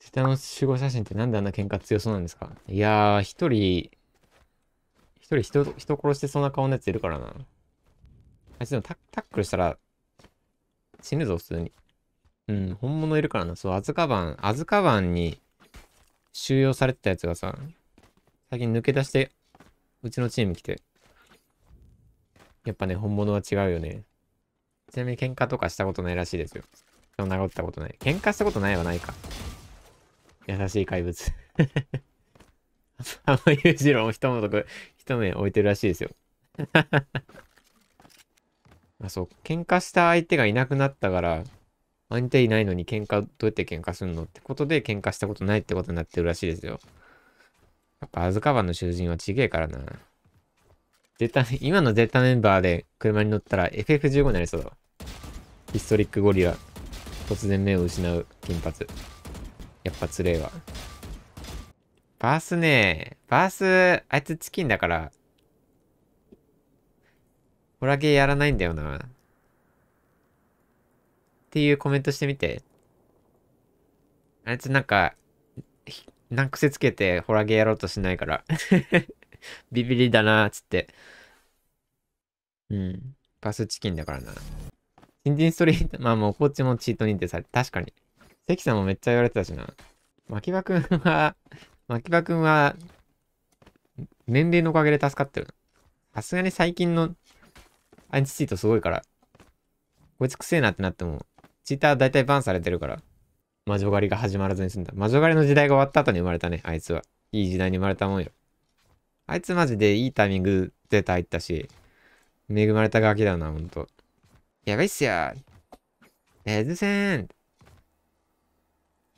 ツタの守護写真ってなんであんな喧嘩強そうなんですかいやー、一人、一人人人殺してそうな顔のやついるからな。あいつでもタタックルしたら死ぬぞ、普通に。うん、本物いるからな。そう、アズカバン、アズカバンに収容されてたやつがさ、最近抜け出して、うちのチーム来て。やっぱね、本物は違うよね。ちなみに喧嘩とかしたことないらしいですよ。そんなことったことない。喧嘩したことないはないか。優しい怪物。あの裕次郎も一目、一目置いてるらしいですよ。あそう、喧嘩した相手がいなくなったから、相手いないのに喧嘩、どうやって喧嘩するのってことで喧嘩したことないってことになってるらしいですよ。やっぱ、アズカバンの囚人はちげえからな。ゼタ、今の絶対メンバーで車に乗ったら FF15 になりそうだわ。ヒストリックゴリラ。突然目を失う金髪。発令は。バースねバース、あいつチキンだから、ホラゲーやらないんだよな。っていうコメントしてみて。あいつなんか、ん癖つけてホラゲーやろうとしないから ビビりだなっつって。うん。バスチキンだからな。新人ストリート、まあもうこっちもチート認定されて、確かに。関さんもめっちゃ言われてたしな。牧場くんは、牧場くんは、年齢のおかげで助かってるさすがに最近のアンチチートすごいから、こいつくせえなってなっても、チーター大体バンされてるから、魔女狩りが始まらずに済んだ。魔女狩りの時代が終わった後に生まれたね、あいつは。いい時代に生まれたもんよ。あいつマジでいいタイミングで入ったし、恵まれたガキだな、ほんと。やばいっすよ。えずせん。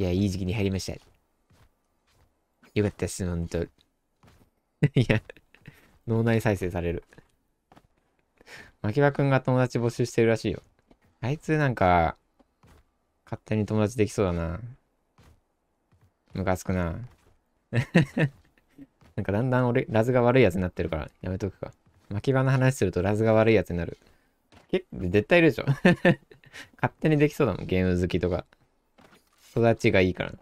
いや、いい時期に入りました。よかったです、本当。いや、脳内再生される。牧場くんが友達募集してるらしいよ。あいつなんか、勝手に友達できそうだな。ムカつくな。なんかだんだん俺、ラズが悪いやつになってるから、やめとくか。巻場の話するとラズが悪いやつになる。結構、絶対いるでしょ。勝手にできそうだもん、ゲーム好きとか。育ちがいいから